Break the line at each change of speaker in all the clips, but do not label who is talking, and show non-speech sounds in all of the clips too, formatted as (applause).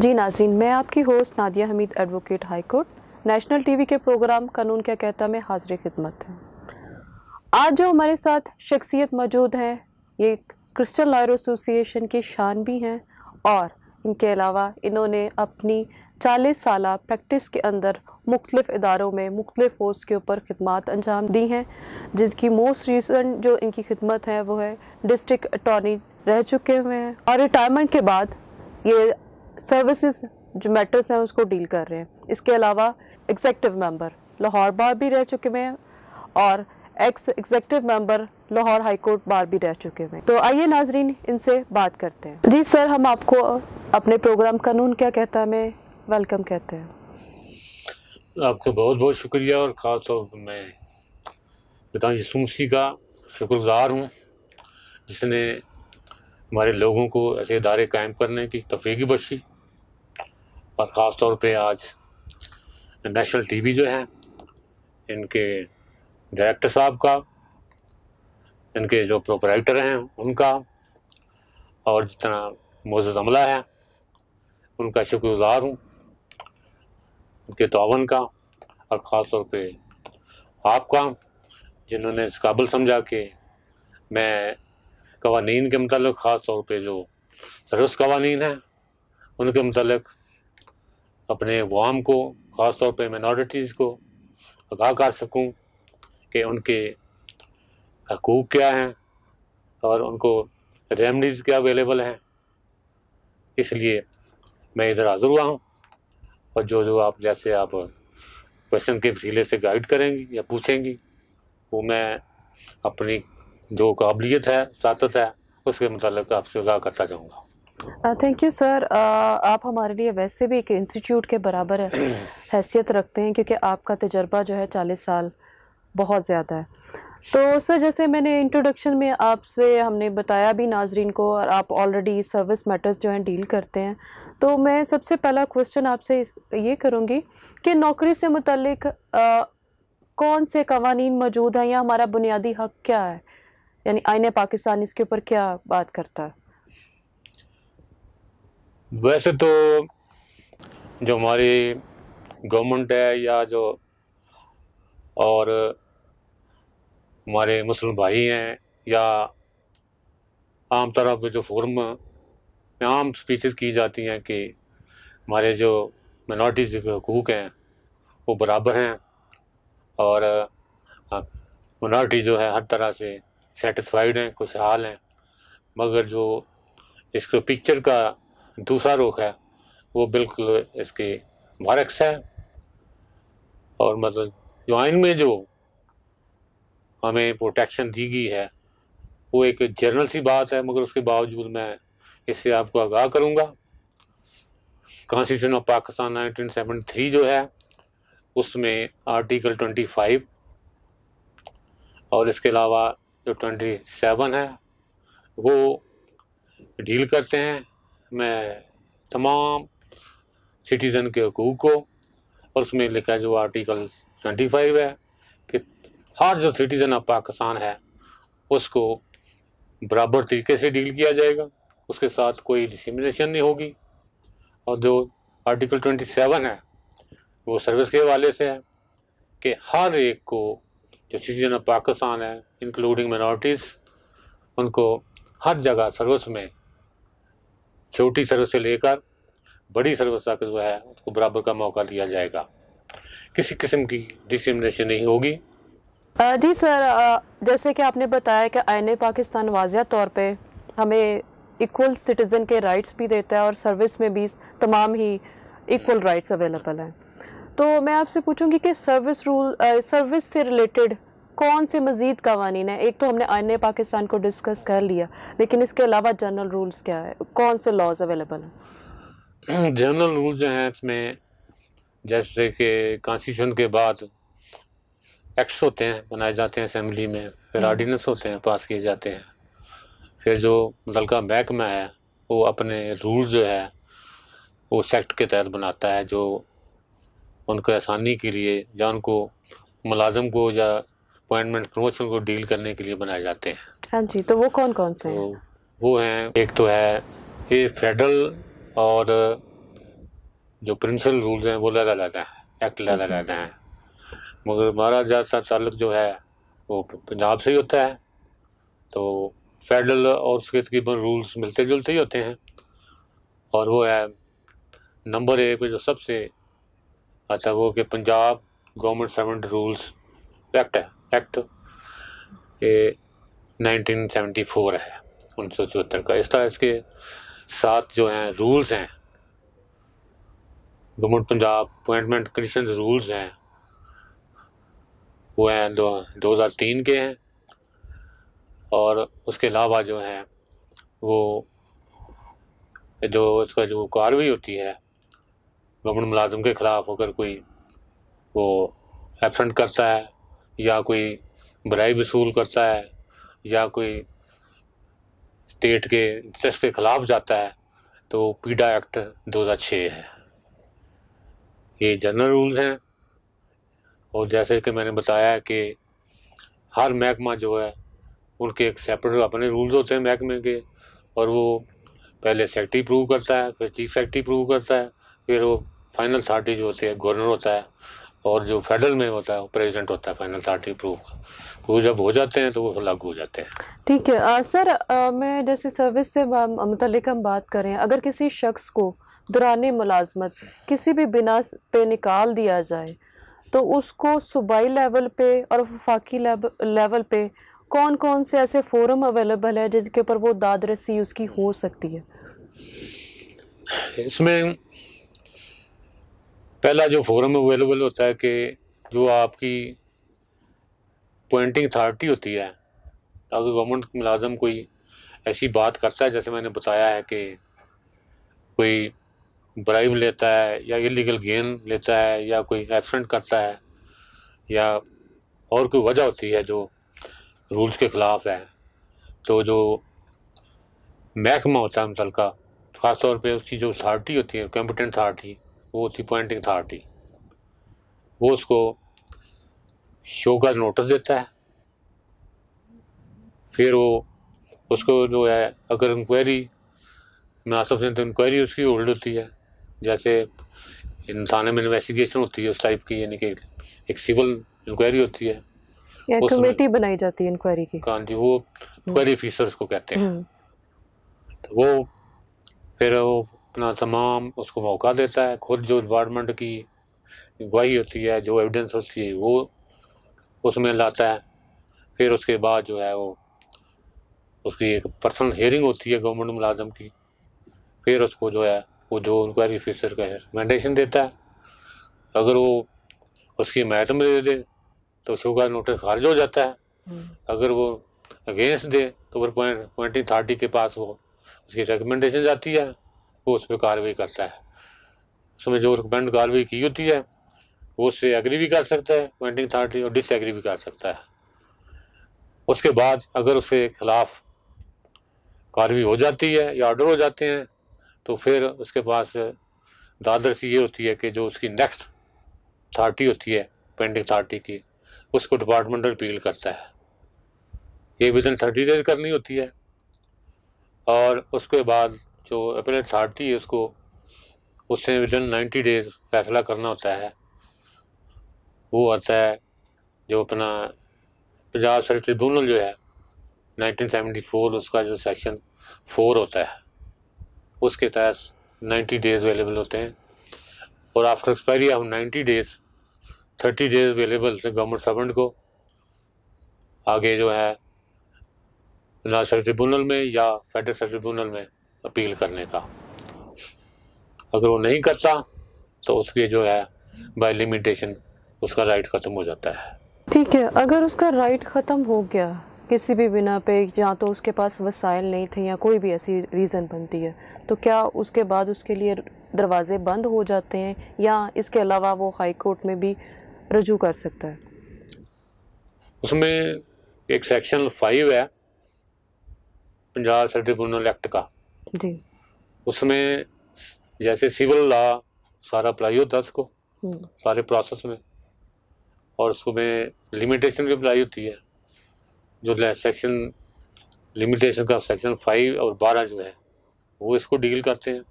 जी नाजरीन मैं आपकी host Nadia Hameed advocate high court national national TV के प्रोग्राम कानून क्या कहता में हाजिर खिदमत है आज जो हमारे साथ शख्सियत मौजूद हैं ये क्रिस्टल लॉयर एसोसिएशन की शान भी हैं और इनके अलावा इन्होंने अपनी 40 साल प्रैक्टिस के अंदर मुख्तलिफ़ इदारों में मुख्तलिफ पोस्ट के ऊपर खिदमत अंजाम दी हैं जिसकी मोस्ट रिसेंट जो इनकी खिदमत है वो है डिस्ट्रिक्ट अटॉर्नी रह चुके हुए हैं और रिटायरमेंट के बाद ये सर्विसेज जो मैटर्स हैं उसको डील कर रहे हैं इसके अलावा एग्जेक्टिव मेंबर लाहौर बार भी रह चुके हुए हैं और ex executive member Lahore high court bar भी रह चुके हुए हैं तो आइए नाजरीन इनसे बात करते हैं जी सर हम आपको अपने प्रोग्राम कानून क्या कहता है वेलकम कहते हैं
आपका बहुत बहुत शुक्रिया और ख़ास तौर पर मैं बताऊँ यूसुमसी का शुक्रगुजार हूँ जिसने हमारे लोगों को ऐसे इदारे कायम करने की तफीकी बख्शी और ख़ास तौर पर आज नेशनल टी वी जो है इनके डायरेक्टर साहब का इनके जो प्रोपराइटर हैं उनका और जितना मोज़ अमला है उनका शुक्रगुजार हूँ उनके तावन का और ख़ास तौर पर आपका जिन्होंने इस काबुल समझा के मैं कवानीन के मतलब ख़ास तौर पर जो सरस कवानीन हैं उनके मतलब अपने वाम को ख़ास तौर पर माइनॉरिटीज़ को आगाह कर सकूँ कि उनके हकूक़ क्या हैं और उनको रेमडीज़ क्या अवेलेबल हैं इसलिए मैं इधर हाज़िर हुआ हूँ और जो जो आप जैसे आप क्वेश्चन के वसीले से गाइड करेंगी या पूछेंगी वो मैं अपनी जो काबिलियत है सियासत है उसके मतलब आपसे आगाह करता चाहूँगा
थैंक यू सर आप हमारे लिए वैसे भी एक इंस्टीट्यूट के बराबर है, (clears throat) हैसियत रखते हैं क्योंकि आपका तजर्बा जो है चालीस साल बहुत ज़्यादा है तो सर जैसे मैंने इंट्रोडक्शन में आपसे हमने बताया भी नाजरीन को और आप ऑलरेडी सर्विस मैटर्स जो हैं डील करते हैं तो मैं सबसे पहला क्वेश्चन आपसे ये करूँगी कि नौकरी से मुतलक uh, कौन से कवानीन मौजूद हैं या हमारा बुनियादी हक क्या है यानी आईने पाकिस्तान इसके ऊपर क्या बात करता है
वैसे तो जो हमारी गवर्नमेंट है या जो और हमारे मुस्लिम भाई हैं या आम पर जो फोरम में आम स्पीचेस की जाती हैं कि हमारे जो मिनॉरिटीज़ के हकूक़ हैं वो बराबर हैं और मिनॉरिटी हाँ, जो है हर तरह से सेटिस्फाइड हैं खुशहाल हैं मगर जो इसको पिक्चर का दूसरा रुख है वो बिल्कुल इसके बरक्स है और मतलब जो आइन में जो हमें प्रोटेक्शन दी गई है वो एक जर्नल सी बात है मगर उसके बावजूद मैं इससे आपको आगाह करूँगा कॉन्स्टिट्यूशन ऑफ पाकिस्तान 1973 जो है उसमें आर्टिकल 25 और इसके अलावा जो ट्वेंटी सेवन है वो डील करते हैं मैं तमाम सिटीज़न के हकूक़ को और उसमें लिखा है जो आर्टिकल ट्वेंटी फाइव है कि हर जो सिटीज़न ऑफ पाकिस्तान है उसको बराबर तरीके से डील किया जाएगा उसके साथ कोई डिसमिनेशन नहीं होगी और जो आर्टिकल ट्वेंटी सेवन है वो सर्विस के हवाले से है कि हर एक को जो सिटीजन ऑफ पाकिस्तान है इंक्लूडिंग मिनोरिटीज़ उनको हर जगह सर्विस में छोटी सर्विस से लेकर बड़ी सर्विस तक जो है उसको बराबर का मौका दिया जाएगा किसी किस्म की डिस्क्रिमिनेशन नहीं होगी
जी सर जैसे कि आपने बताया कि आईने पाकिस्तान वाजिया तौर पे हमें इक्वल सिटीज़न के राइट्स भी देता है और सर्विस में भी तमाम ही इक्वल राइट्स अवेलेबल हैं तो मैं आपसे पूछूंगी कि सर्विस रूल सर्विस से रिलेटेड कौन से मज़ीद कवानी है एक तो हमने आने पाकिस्तान को डिस्कस कर लिया लेकिन इसके अलावा जनरल रूल्स क्या है कौन से लॉज अवेलेबल
हैं जनरल रूल जो हैं इसमें जैसे कि कॉन्स्टिट्यूशन के बाद एक्ट्स होते हैं बनाए जाते हैं असम्बली में फिर आर्डीनेंस हम्म। होते हैं पास किए जाते हैं फिर जो मुतलका महकमा है वो अपने रूल जो है वो सेक्ट के तहत बनाता है जो उनके आसानी के लिए या उनको मुलाजम को या अपॉइंटमेंट प्रमोशन को डील करने के लिए बनाए जाते हैं
हाँ जी तो वो कौन कौन से तो
वो हैं एक तो है ये फेडरल और जो प्रिंसिपल रूल्स हैं वो लगा जाता है एक्ट लगा जाता है मगर हमारा ज़्यादा ताल्लुक जो है वो पंजाब से ही होता है तो फेडरल और उसके तकरीबन रूल्स मिलते जुलते ही होते हैं और वो है नंबर ए पे जो सबसे अच्छा वो कि Punjab government servant rules act है एक्ट ये 1974 है उन्नीस का इस तरह इसके साथ जो हैं रूल्स हैं government Punjab appointment condition rules हैं वो हैं दो दो हज़ार तीन के हैं और उसके अलावा जो हैं वो जो इसका जो कार्रवाई होती है गवर्नमेंट मुलाजम के ख़िलाफ़ अगर कोई वो एबसेंट करता है या कोई बराई वसूल करता है या कोई स्टेट के इंटरेस्ट के ख़िलाफ़ जाता है तो पीडा एक्ट दो हज़ार छः है ये जनरल रूल्स हैं और जैसे कि मैंने बताया कि हर महकमा जो है उनके एक सेपरेट अपने रूल्स होते हैं महकमे के और वो पहले सेक्रेटरी प्रूव करता है फिर चीफ सेक्रेटरी प्रूव करता है फिर वो फाइनल जो होती है गवर्नर होता है और जो फेडरल में होता है वो प्रेजिडेंट होता है फाइनल अथार्टी प्रूफ का तो वो जब हो जाते हैं तो वो लागू हो जाते हैं
ठीक है आ, सर आ, मैं जैसे सर्विस से मतलब हम बात करें अगर किसी शख्स को दौरान मुलाजमत किसी भी बिना पे निकाल दिया जाए तो उसको सूबाई लेवल पे और वफाकी लेवल पे कौन कौन से ऐसे फोरम अवेलेबल है जिनके ऊपर वो दादरसी उसकी हो सकती है
इसमें पहला जो फोरम अवेलेबल होता है कि जो आपकी पॉइंटिंग अथॉरिटी होती है अगर गवर्नमेंट मुलाजम कोई ऐसी बात करता है जैसे मैंने बताया है कि कोई ब्राइब लेता है या इलीगल गेन लेता है या कोई एबसेंट करता है या और कोई वजह होती है जो रूल्स के ख़िलाफ़ है तो जो महकमा होता है मुतल ख़ासतौर पर उसकी जो अथॉरिटी होती है कॉम्पिटेंट अथार्टी वो थी पॉइंटिंग अथॉरिटी वो उसको शो का नोटिस देता है फिर वो उसको जो है अगर इंक्वायरी मुनासिब से तो इंक्वायरी उसकी होल्ड होती है जैसे इंसान में इन्वेस्टिगेशन होती है उस टाइप की यानी कि एक सिविल इंक्वायरी होती है या कमेटी
बनाई जाती है इंक्वायरी की
हाँ जी वो इंक्वायरी हम्म। ऑफिसर्स को कहते हैं हम्म। तो वो फिर वो अपना तमाम उसको मौका देता है खुद जो डिपार्टमेंट की गवाही होती है जो एविडेंस होती है वो उसमें लाता है फिर उसके बाद जो है वो उसकी एक पर्सनल हेयरिंग होती है गवर्नमेंट मुलाजम की फिर उसको जो है वो जो इंक्वायरी ऑफिसर का रिकमेंडेशन देता है अगर वो उसकी हिमायत में दे दे तो शो का नोटिस खारिज हो जाता है हम्म। अगर वो अगेंस्ट दे तो फिर पॉइंटिंग थर्टी के पास वो उसकी रिकमेंडेशन जाती है वो उस पर कार्रवाई करता है उसमें जो रिकमेंड कार्रवाई की होती है वो उससे एग्री भी कर सकता है पेंटिंग अथॉरिटी और डिसएग्री भी कर सकता है उसके बाद अगर उसके खिलाफ कार्रवाई हो जाती है या ऑर्डर हो जाते हैं तो फिर उसके पास दादरसी ये होती है कि जो उसकी नेक्स्ट अथॉरिटी होती है पेंडिंग अथॉरिटी की उसको डिपार्टमेंटल अपील करता है ये विदिन थर्टी डेज करनी होती है और उसके बाद जो अपील अथॉरिटी है उसको उससे विद इन नाइन्टी डेज फैसला करना होता है वो आता है जो अपना पंजाब सर ट्रिब्यूनल जो है 1974 उसका जो सेक्शन फोर होता है उसके तहत 90 डेज अवेलेबल होते हैं और after expiry of 90 days 30 days available थे गवर्नमेंट सर्वेंट को आगे जो है पंजाब सर ट्रिब्यूनल में या फेडरल सर ट्रिब्यूनल में अपील करने का अगर वो नहीं करता तो उसके जो है बाय लिमिटेशन उसका राइट ख़त्म हो जाता है
ठीक है अगर उसका राइट ख़त्म हो गया किसी भी बिना पे या तो उसके पास वसाइल नहीं थे या कोई भी ऐसी रीज़न बनती है तो क्या उसके बाद उसके लिए दरवाज़े बंद हो जाते हैं या इसके अलावा वो हाई कोर्ट में भी रजू कर सकता है
उसमें एक सेक्शन फाइव है पंजाब ट्रिब्यूनल एक्ट का जी उसमें जैसे सिविल लॉ सारा अप्लाई होता उसको हम्म। सारे प्रोसेस में और उसमें लिमिटेशन भी अप्लाई होती है जो सेक्शन लिमिटेशन का सेक्शन फाइव और बारह जो है वो इसको डील करते हैं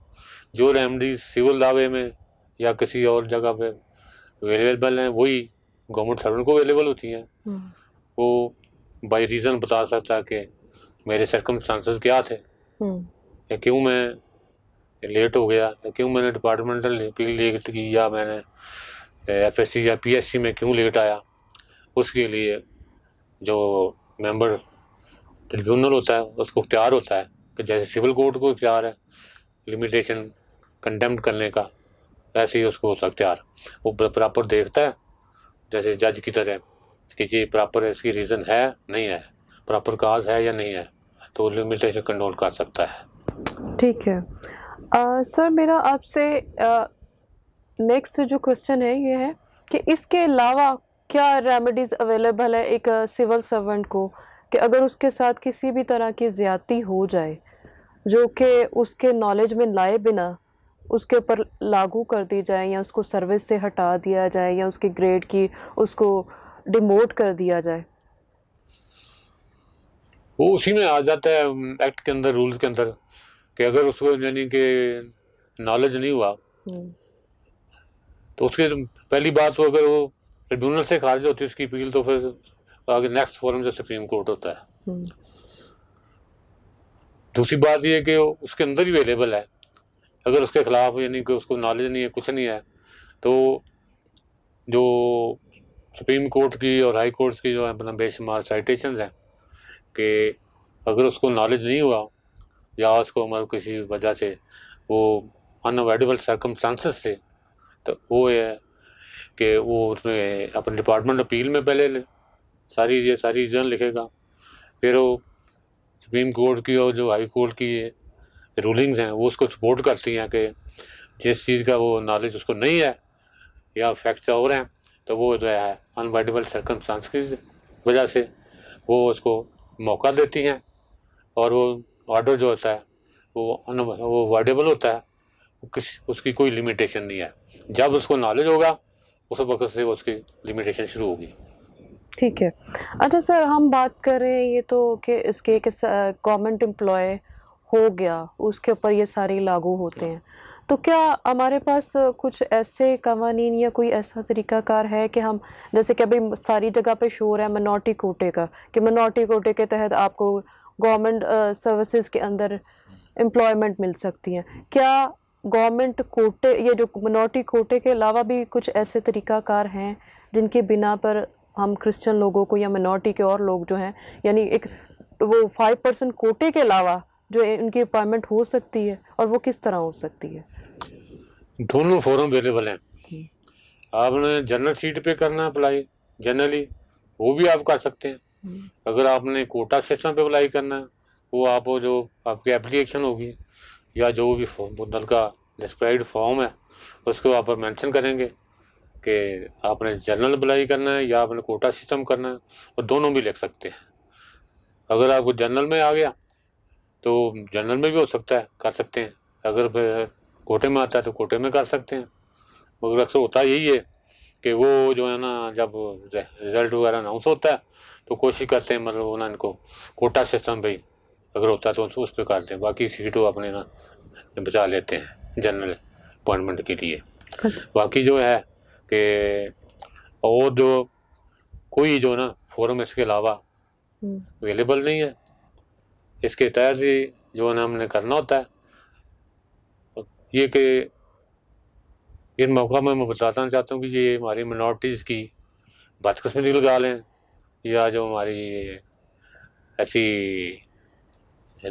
जो रेमडी सिविल दावे में या किसी और जगह पे अवेलेबल हैं वही गवर्नमेंट सर्वेंट को अवेलेबल होती हैं हम्म। वो बाय रीज़न बता सकता है कि मेरे सर्कमस्टांसेस क्या थे हम्म। या क्यों मैं लेट हो गया या क्यों मैंने डिपार्टमेंटल अपील लेट की या मैंने एफ या पी में क्यों लेट आया उसके लिए जो मेंबर ट्रिब्यूनल होता है उसको इख्तियार होता है कि जैसे सिविल कोर्ट को इख्तियार है लिमिटेशन कंटेम करने का वैसे ही उसको होता इख्तियार वो प्रॉपर देखता है जैसे जज की तरह कि ये प्रॉपर इसकी रीज़न है नहीं है प्रॉपर काज है या नहीं है तो लिमिटेशन कंट्रोल कर सकता है
ठीक है आ, सर मेरा आपसे नेक्स्ट जो क्वेश्चन है ये है कि इसके अलावा क्या रेमेडीज़ अवेलेबल है एक सिविल सर्वेंट को कि अगर उसके साथ किसी भी तरह की ज़्यादती हो जाए जो कि उसके नॉलेज में लाए बिना उसके ऊपर लागू कर दी जाए या उसको सर्विस से हटा दिया जाए या उसके ग्रेड की उसको डिमोट कर दिया जाए
वो उसी में आ जाता है एक्ट um, के अंदर रूल्स के अंदर कि अगर उसको यानी कि नॉलेज नहीं हुआ हम्म। तो उसके पहली बात तो अगर वो ट्रिब्यूनल से खारिज होती है उसकी अपील तो फिर आगे नेक्स्ट फोरम जो सुप्रीम कोर्ट होता है हम्म। दूसरी बात यह कि उसके अंदर ही अवेलेबल है अगर उसके खिलाफ यानी कि उसको नॉलेज नहीं है कुछ नहीं है तो जो सुप्रीम कोर्ट की और हाई कोर्ट की जो है अपना बेशुमार साइटेशन हैं कि अगर उसको नॉलेज नहीं हुआ या उसको मतलब किसी वजह से वो अनअवॉइडेबल सर्कमस्टांसिस से तो वो है कि वो उसमें अपने डिपार्टमेंट अपील में पहले सारी ये सारी रीजन लिखेगा फिर वो सुप्रीम कोर्ट की और जो हाई कोर्ट की रूलिंग्स हैं वो उसको सपोर्ट करती हैं कि जिस चीज़ का वो नॉलेज उसको नहीं है या फैक्ट्स और हैं तो वो जो है अनवाइडेबल सर्कमस्टांस की वजह से वो उसको मौका देती हैं और वो ऑर्डर जो होता है वो वो वर्डेबल होता है किस उसकी कोई लिमिटेशन नहीं है जब उसको नॉलेज होगा उस वक्त से उसकी लिमिटेशन शुरू होगी
ठीक है अच्छा सर हम बात कर रहे हैं ये तो कि इसके एक गवर्नमेंट एम्प्लॉय हो गया उसके ऊपर ये सारे लागू होते हैं तो क्या हमारे पास कुछ ऐसे कवानीन या कोई ऐसा तरीक़ाकार है कि हम जैसे कि अभी सारी जगह पे शोर है मनोटी कोटे का कि मनोटी कोटे के तहत आपको गवर्नमेंट सर्विसेज के अंदर एम्प्लॉयमेंट मिल सकती हैं क्या गवर्नमेंट कोटे ये जो मिनोरिटी कोटे के अलावा भी कुछ ऐसे तरीक़ाकार हैं जिनके बिना पर हम क्रिश्चियन लोगों को या मिनोरिटी के और लोग जो हैं यानी एक वो फाइव परसेंट कोटे के अलावा जो उनकी अपॉइंटमेंट हो सकती है और वो किस तरह हो सकती है
दोनों फॉरम अवेलेबल हैं आपने जनरल सीट पे करना अप्लाई जनरली वो भी आप कर सकते हैं अगर आपने कोटा सिस्टम पे अप्लाई करना है वो आप जो आपकी एप्लीकेशन होगी या जो भी नल का डिस्क्राइब फॉर्म है उसको आप मेंशन करेंगे कि आपने जनरल अप्लाई करना है या आपने कोटा सिस्टम करना है और दोनों भी लिख सकते हैं अगर आपको जनरल में आ गया तो जनरल में भी हो सकता है कर सकते हैं अगर कोटे में आता है तो कोटे में कर सकते हैं मगर अक्सर होता यही है कि वो जो है ना जब रिजल्ट वगैरह अनाउंस होता है तो कोशिश करते हैं मतलब वो ना इनको कोटा सिस्टम भाई अगर होता है तो उस पर करते हैं बाकी सीट वो अपने ना बचा लेते हैं जनरल अपॉइंटमेंट के लिए अच्छा। बाकी जो है कि और जो कोई जो ना फोरम इसके अलावा अवेलेबल हम्म। नहीं है इसके तहत ही जो है हमने करना होता है ये कि इन मौका में मैं बताना चाहता हूँ कि ये हमारी मिनोरिटीज़ की बदकस्मती लगा लें या जो हमारी ऐसी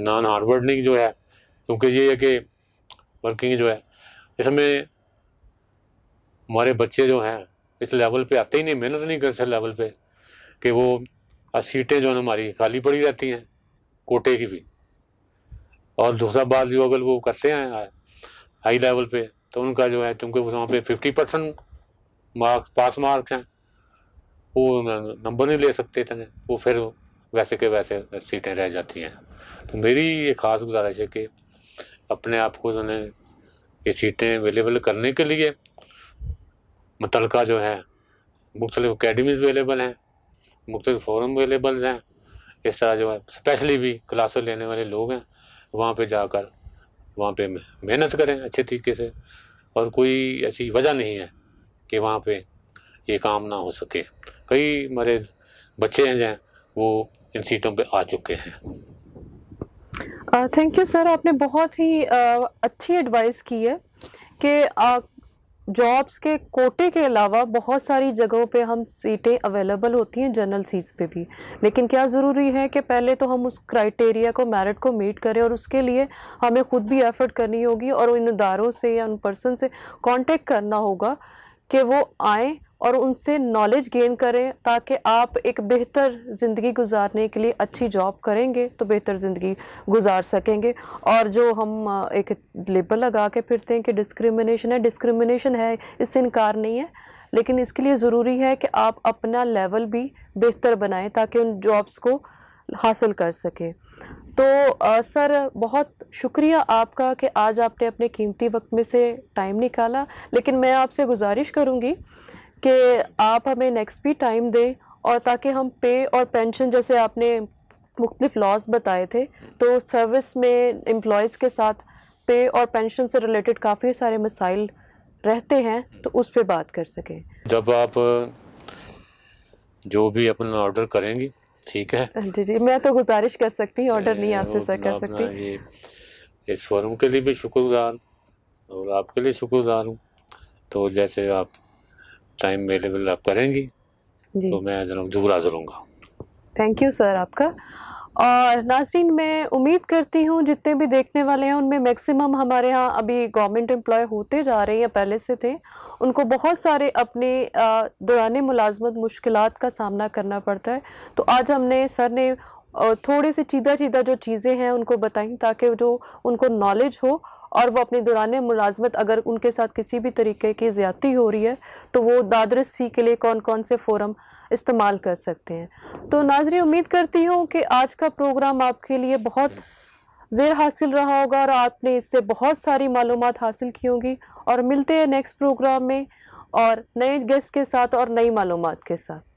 नॉन हार्डवर्डनिंग जो है क्योंकि ये है कि वर्किंग जो है इसमें हमारे बच्चे जो हैं इस लेवल पे आते ही नहीं मेहनत नहीं करते लेवल पे कि वो सीटें जो है हमारी खाली पड़ी रहती हैं कोटे की भी और दूसरा बात जो अगर वो करते हैं हाई लेवल पे तो उनका जो है चूँकि वहाँ पे fifty percent marks pass marks हैं वो नंबर नहीं ले सकते इतने वो फिर वैसे के वैसे सीटें रह जाती हैं तो मेरी ये ख़ास गुजारिश है कि अपने आप को उन्होंने ये सीटें अवेलेबल करने के लिए मुतल जो है मुख्तलिफ अकेडमीज अवेलेबल हैं मुख्तलिफ फोरम अवेलेबल हैं इस तरह जो है स्पेशली भी क्लासेस लेने वाले लोग हैं वहाँ पे जाकर वहाँ पे मेहनत करें अच्छे तरीके से और कोई ऐसी वजह नहीं है कि वहाँ पे ये काम ना हो सके कई हमारे बच्चे हैं जो वो इन सीटों पे आ चुके हैं
थैंक यू सर आपने बहुत ही आ, uh, अच्छी एडवाइस की है कि uh, जॉब्स के कोटे के अलावा बहुत सारी जगहों पे हम सीटें अवेलेबल होती हैं जनरल सीट्स पे भी लेकिन क्या ज़रूरी है कि पहले तो हम उस क्राइटेरिया को मेरिट को मीट करें और उसके लिए हमें ख़ुद भी एफ़र्ट करनी होगी और उन इदारों से या उन पर्सन से कांटेक्ट करना होगा कि वो आएँ और उनसे नॉलेज गेन करें ताकि आप एक बेहतर ज़िंदगी गुजारने के लिए अच्छी जॉब करेंगे तो बेहतर ज़िंदगी गुजार सकेंगे और जो हम एक लेबल लगा के फिरते हैं कि डिस्क्रिमिनेशन है डिस्क्रिमिनेशन है इससे इनकार नहीं है लेकिन इसके लिए ज़रूरी है कि आप अपना लेवल भी बेहतर बनाएं ताकि उन जॉब्स को हासिल कर सकें तो आ, सर बहुत शुक्रिया आपका कि आज आपने अपने कीमती वक्त में से टाइम निकाला लेकिन मैं आपसे गुजारिश करूँगी कि आप हमें नेक्स्ट भी टाइम दें और ताकि हम पे और पेंशन जैसे आपने मुख्तलिफ़ लॉज बताए थे तो सर्विस में एम्प्लॉयज़ के साथ पे और पेंशन से रिलेटेड काफ़ी सारे मसाइल रहते हैं तो उस पर बात कर सकें
जब आप जो भी अपना ऑर्डर करेंगी ठीक है
हाँ जी जी मैं तो गुजारिश कर सकती हूँ ऑर्डर नहीं आपसे सर कर
सकती इस फोरम के लिए भी शुक्रगुजार और आपके लिए शुक्रगुजार हूँ तो जैसे आप टाइम अवेलेबल आप करेंगी तो मैं जनाब जरूर हाजिर हूँ
थैंक यू सर आपका और नाजरीन मैं उम्मीद करती हूँ जितने भी देखने वाले हैं उनमें मैक्सिमम हमारे यहाँ अभी गवर्नमेंट एम्प्लॉय होते जा रहे हैं पहले से थे उनको बहुत सारे अपने दौरान मुलाजमत मुश्किल का सामना करना पड़ता है तो आज हमने सर ने थोड़े से चीदा चीदा जो चीज़ें हैं उनको बताई ताकि जो उनको नॉलेज हो और वो अपनी दौरान मुलाजमत अगर उनके साथ किसी भी तरीके की ज़्यादती हो रही है तो वो दादर सी के लिए कौन कौन से फोरम इस्तेमाल कर सकते हैं तो नाजरी उम्मीद करती हूँ कि आज का प्रोग्राम आपके लिए बहुत ज़ेर हासिल रहा होगा और आपने इससे बहुत सारी मालूम हासिल की होंगी और मिलते हैं नेक्स्ट प्रोग्राम में और नए गेस्ट के साथ और नई मालूम के साथ